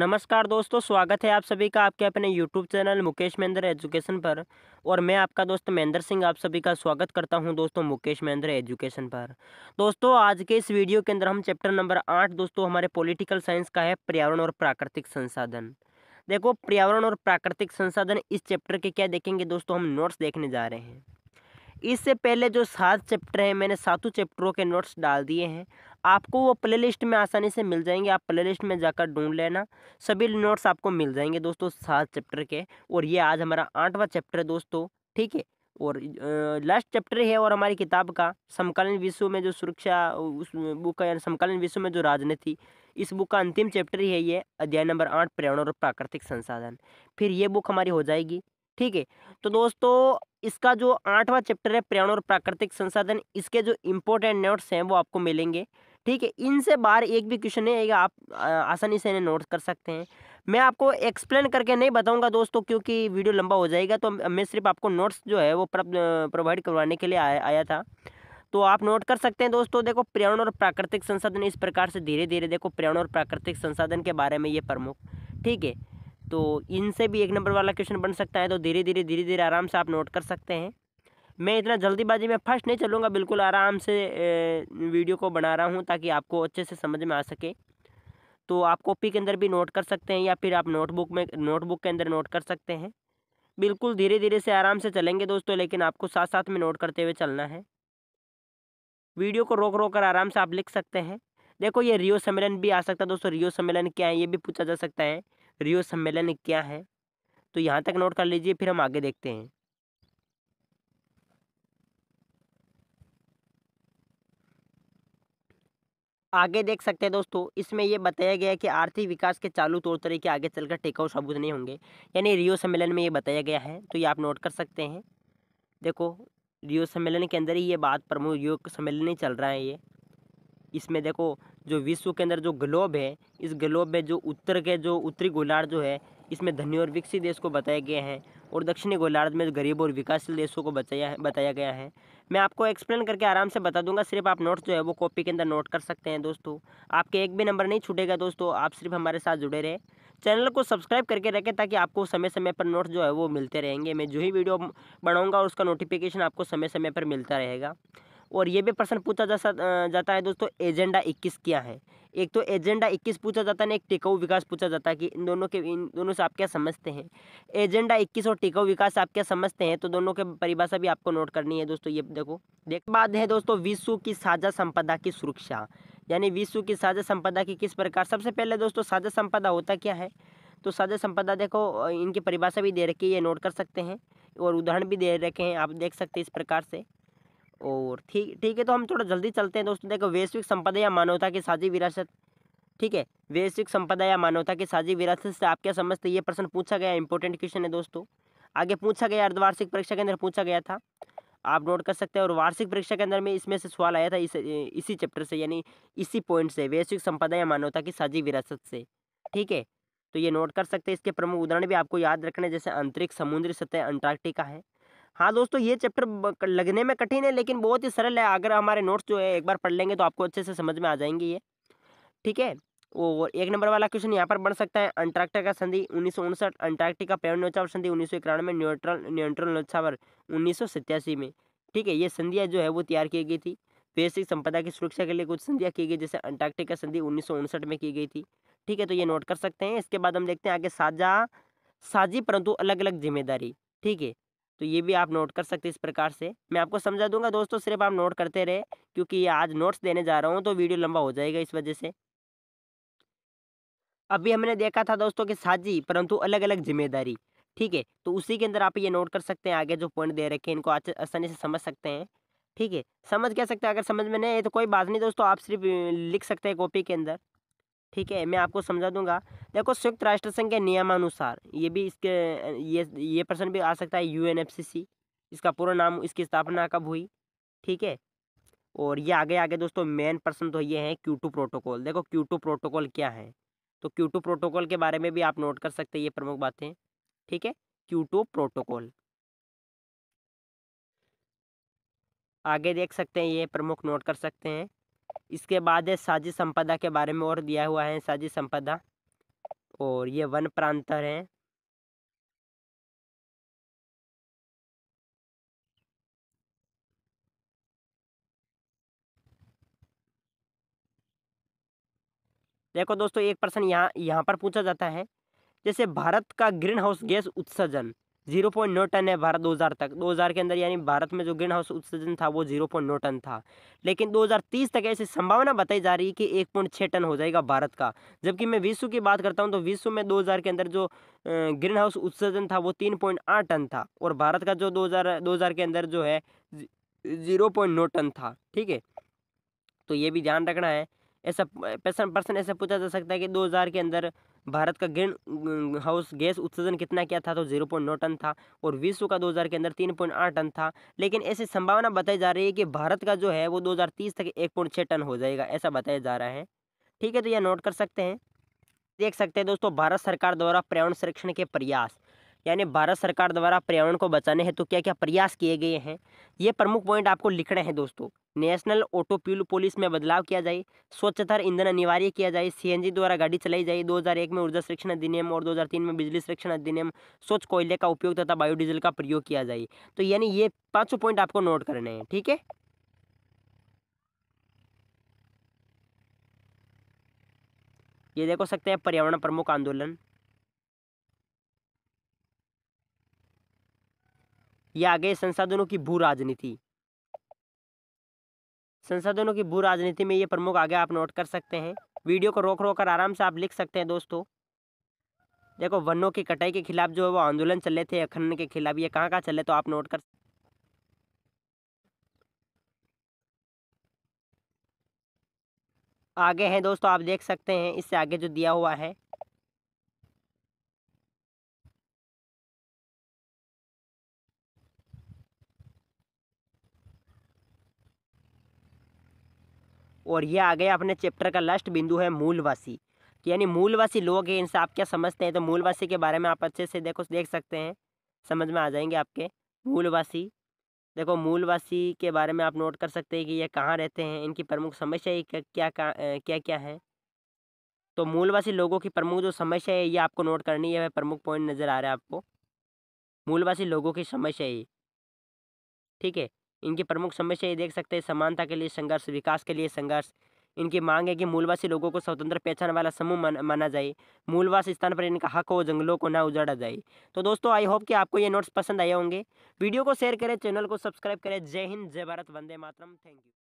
नमस्कार दोस्तों स्वागत है आप सभी का आपके अपने YouTube channel Mukesh Mahendra education पर और मैं आपका दोस्त महेंद्र सिंह आप सभी का स्वागत करता हूं दोस्तों मुकेश महेंद्र एजुकेशन पर दोस्तों आज के इस वीडियो के अंदर हम चैप्टर नंबर आठ दोस्तों हमारे पॉलिटिकल साइंस का है पर्यावरण और प्राकृतिक संसाधन देखो पर्यावरण और प्राकृतिक संसाधन इस चैप्टर के क्या देखेंगे दोस्तों हम नोट्स देखने जा रहे हैं इससे पहले जो सात चैप्टर हैं मैंने सातों चैप्टरों के नोट्स डाल दिए हैं आपको वो प्लेलिस्ट में आसानी से मिल जाएंगे आप प्लेलिस्ट में जाकर ढूंढ लेना सभी नोट्स आपको मिल जाएंगे दोस्तों सात चैप्टर के और ये आज हमारा आठवां चैप्टर है दोस्तों ठीक है और लास्ट चैप्टर है और हमारी किताब का समकालीन विश्व में जो सुरक्षा उस बुक का यानी समकालीन विश्व में जो राजनीति इस बुक का अंतिम चैप्टर ही है ये अध्याय नंबर आठ पर्यावरण और प्राकृतिक संसाधन फिर ये बुक हमारी हो जाएगी ठीक है तो दोस्तों इसका जो आठवां चैप्टर है पर्यावरण और प्राकृतिक संसाधन इसके जो इम्पोर्टेंट नोट्स हैं वो आपको मिलेंगे ठीक है इनसे बाहर एक भी क्वेश्चन नहीं आएगा आप आसानी से इन्हें नोट कर सकते हैं मैं आपको एक्सप्लेन करके नहीं बताऊंगा दोस्तों क्योंकि वीडियो लंबा हो जाएगा तो मैं सिर्फ आपको नोट्स जो है वो प्रोवाइड करवाने के लिए आया, आया था तो आप नोट कर सकते हैं दोस्तों देखो पर्यावरण और प्राकृतिक संसाधन इस प्रकार से धीरे धीरे देखो पर्यावरण और प्राकृतिक संसाधन के बारे में ये प्रमुख ठीक है तो इनसे भी एक नंबर वाला क्वेश्चन बन सकता है तो धीरे धीरे धीरे धीरे आराम से आप नोट कर सकते हैं मैं इतना जल्दीबाजी में फर्स्ट नहीं चलूँगा बिल्कुल आराम से वीडियो को बना रहा हूँ ताकि आपको अच्छे से समझ में आ सके तो आप कॉपी के अंदर भी नोट कर सकते हैं या फिर आप नोटबुक में नोटबुक के अंदर नोट कर सकते हैं बिल्कुल धीरे धीरे से आराम से चलेंगे दोस्तों लेकिन आपको साथ साथ में नोट करते हुए चलना है वीडियो को रोक रोक कर आराम से आप लिख सकते हैं देखो ये रियो सम्मेलन भी आ सकता है दोस्तों रियो सम्मेलन क्या है ये भी पूछा जा सकता है रियो सम्मेलन क्या है तो यहाँ तक नोट कर लीजिए फिर हम आगे देखते हैं आगे देख सकते हैं दोस्तों इसमें यह बताया गया है कि आर्थिक विकास के चालू तौर तरीके आगे चलकर टिकाऊ साबुत नहीं होंगे यानी रियो सम्मेलन में ये बताया गया है तो ये आप नोट कर सकते हैं देखो रियो सम्मेलन के अंदर ही ये बात प्रमुख रियो सम्मेलन ही चल रहा है ये इसमें देखो जो विश्व के अंदर जो ग्लोब है इस ग्लोब में जो उत्तर के जो उत्तरी गोलार्ड जो है इसमें धनी और विकसित देश को बताया गया है और दक्षिणी गोलार्ध में गरीब और विकासशील देशों को बताया बताया गया है मैं आपको एक्सप्लेन करके आराम से बता दूंगा सिर्फ आप नोट्स जो है वो कॉपी के अंदर नोट कर सकते हैं दोस्तों आपके एक भी नंबर नहीं छूटेगा दोस्तों आप सिर्फ हमारे साथ जुड़े रहे चैनल को सब्सक्राइब करके रखें ताकि आपको समय समय पर नोट्स जो है वो मिलते रहेंगे मैं जो ही वीडियो बनाऊँगा उसका नोटिफिकेशन आपको समय समय पर मिलता रहेगा और ये भी प्रश्न पूछा जा जाता है दोस्तों एजेंडा इक्कीस क्या है एक तो एजेंडा इक्कीस पूछा जाता है ना एक टिकाऊ विकास पूछा जाता है कि इन दोनों के इन दोनों से आप क्या समझते हैं एजेंडा इक्कीस और टिकाऊ विकास आप क्या समझते हैं तो दोनों के परिभाषा भी आपको नोट करनी है दोस्तों ये देखो देख बाद है दोस्तों विश्व की साझा संपदा की सुरक्षा यानी विश्व की साझा संपदा की किस प्रकार सबसे पहले दोस्तों साझा संपदा होता क्या है तो साझा संपदा देखो इनकी परिभाषा भी दे रखी है ये नोट कर सकते हैं और उदाहरण भी दे रखे हैं आप देख सकते हैं इस प्रकार से और ठीक ठीक है तो हम थोड़ा जल्दी चलते हैं दोस्तों देखो वैश्विक संपदा या मानवता की साझी विरासत ठीक है वैश्विक संपदा या मानवता की साझी विरासत से आप क्या समझते हैं ये प्रश्न पूछा गया इंपॉर्टेंट क्वेश्चन है दोस्तों आगे पूछा गया अर्धवार्षिक परीक्षा के अंदर पूछा गया था आप नोट कर सकते हैं और वार्षिक परीक्षा के अंदर में इसमें से सवाल आया था इस इसी चैप्टर से यानी इसी पॉइंट से वैश्विक संपदा या मानवता की साझी विरासत से ठीक है तो ये नोट कर सकते हैं इसके प्रमुख उदाहरण भी आपको याद रखने जैसे अंतरिक्ष समुद्री सतह अंटार्कटिका है हाँ दोस्तों ये चैप्टर लगने में कठिन है लेकिन बहुत ही सरल है अगर हमारे नोट्स जो है एक बार पढ़ लेंगे तो आपको अच्छे से समझ में आ जाएंगे ये ठीक है और एक नंबर वाला क्वेश्चन यहाँ पर बन सकता है अंटार्कटिका संधि उन्नीस सौ उनसठ अंटार्क्टिका पेवन नोचावर संधि उन्नीस सौ इक्यानवे न्यूट्रल न्यूट्रल नोचावर उन्नीस सौ सत्यासी में ठीक है ये संधियाँ जो है वो तैयार की गई थी बेसिक संपदा की सुरक्षा के लिए कुछ संधियाँ की गई जैसे अंटार्कटिका संधि उन्नीस में की गई थी ठीक है तो ये नोट कर सकते हैं इसके बाद हम देखते हैं आगे साझा साझी परंतु अलग अलग जिम्मेदारी ठीक है तो ये भी आप नोट कर सकते इस प्रकार से मैं आपको समझा दूंगा दोस्तों सिर्फ आप नोट करते रहे क्योंकि आज नोट्स देने जा रहा हूँ तो वीडियो लंबा हो जाएगा इस वजह से अभी हमने देखा था दोस्तों कि साझी परंतु अलग अलग जिम्मेदारी ठीक है तो उसी के अंदर आप ये नोट कर सकते हैं आगे जो पॉइंट दे रखे हैं इनको आसानी से समझ सकते हैं ठीक है समझ कह सकते हैं अगर समझ में नहीं है तो कोई बात नहीं दोस्तों आप सिर्फ लिख सकते हैं कॉपी के अंदर ठीक है मैं आपको समझा दूंगा देखो संयुक्त राष्ट्र संघ के नियमानुसार ये भी इसके ये ये प्रश्न भी आ सकता है यू इसका पूरा नाम इसकी स्थापना कब हुई ठीक है और ये आगे आगे दोस्तों मेन प्रश्न तो ये है क्यू टू प्रोटोकॉल देखो क्यू टू प्रोटोकॉल क्या है तो क्यू टू प्रोटोकॉल के बारे में भी आप नोट कर सकते हैं ये प्रमुख बातें ठीक है क्यू प्रोटोकॉल आगे देख सकते हैं ये प्रमुख नोट कर सकते हैं इसके बाद है साजिश संपदा के बारे में और दिया हुआ है साजिश संपदा और ये वन प्रांतर है देखो दोस्तों एक प्रश्न यहाँ यहाँ पर पूछा जाता है जैसे भारत का ग्रीन हाउस गैस उत्सर्जन जीरो पॉइंट नौ टन है भारत 2000 तक 2000 के अंदर यानी भारत में जो ग्रीन हाउस उत्सर्जन था वो जीरो पॉइंट नौ टन था लेकिन 2030 तक ऐसी संभावना बताई जा रही है कि एक पॉइंट छः टन हो जाएगा भारत का जबकि मैं विश्व की बात करता हूँ तो विश्व में 2000 के अंदर जो ग्रीन हाउस उत्सर्जन था वो तीन पॉइंट आठ टन था और भारत का जो दो हज़ार दो हज़ार के अंदर जो है जीरो पॉइंट नौ टन था ठीक है तो ये भी ध्यान रखना है ऐसा पर्सन ऐसा पूछा जा सकता है कि हज़ार के अंदर भारत का ग्रीन हाउस गैस उत्सर्जन कितना क्या था तो जीरो पॉइंट नौ टन था और विश्व का 2000 के अंदर तीन पॉइंट आठ टन था लेकिन ऐसी संभावना बताई जा रही है कि भारत का जो है वो 2030 तक एक पॉइंट छः टन हो जाएगा ऐसा बताया जा रहा है ठीक है तो यह नोट कर सकते हैं देख सकते हैं दोस्तों भारत सरकार द्वारा पर्यावरण संरक्षण के प्रयास यानी भारत सरकार द्वारा पर्यावरण को बचाने हेतु तो क्या क्या प्रयास किए गए हैं ये प्रमुख पॉइंट आपको लिख रहे हैं दोस्तों नेशनल ऑटो प्यूल पॉलिस में बदलाव किया जाए स्वच्छता ईंधन अनिवार्य किया जाए सीएनजी द्वारा गाड़ी चलाई जाए 2001 में ऊर्जा संरक्षण अधिनियम और 2003 में बिजली संरक्षण अधिनियम स्वच्छ कोयले का उपयोग तथा बायोडीजल का प्रयोग किया जाए तो यानी ये पाँचों पॉइंट आपको नोट करने हैं ठीक है ये देखो सकते हैं पर्यावरण प्रमुख आंदोलन ये आ गई संसाधनों की भू राजनीति संसाधनों की भू राजनीति में ये प्रमुख आगे आप नोट कर सकते हैं वीडियो को रोक रोक कर आराम से आप लिख सकते हैं दोस्तों देखो वनों की कटाई के खिलाफ जो है वो आंदोलन चले थे अखंड के खिलाफ ये कहाँ कहाँ चले तो आप नोट कर आगे हैं दोस्तों आप देख सकते हैं इससे आगे जो दिया हुआ है और ये आ गया अपने चैप्टर का लास्ट बिंदु है मूलवासी यानी मूलवासी लोग हैं इनसे आप क्या समझते हैं तो मूलवासी के बारे में आप अच्छे से देखो देख सकते हैं समझ में आ जाएंगे आपके मूलवासी देखो मूलवासी के बारे में आप नोट कर सकते हैं कि ये कहाँ रहते हैं इनकी प्रमुख समस्या क्या क्या क्या क्या है तो मूलवासी लोगों की प्रमुख जो समस्या है ये आपको नोट करनी है प्रमुख पॉइंट नज़र आ रहा है आपको मूलवासी लोगों की समस्या ही ठीक है इनकी प्रमुख समस्या ये देख सकते हैं समानता के लिए संघर्ष विकास के लिए संघर्ष इनकी मांग है कि मूलवासी लोगों को स्वतंत्र पहचान वाला समूह मन, माना जाए मूलवास स्थान पर इनका हक हो जंगलों को ना उजाड़ा जाए तो दोस्तों आई होप कि आपको ये नोट्स पसंद आए होंगे वीडियो को शेयर करें चैनल को सब्सक्राइब करें जय हिंद जय भारत वंदे मातरम थैंक यू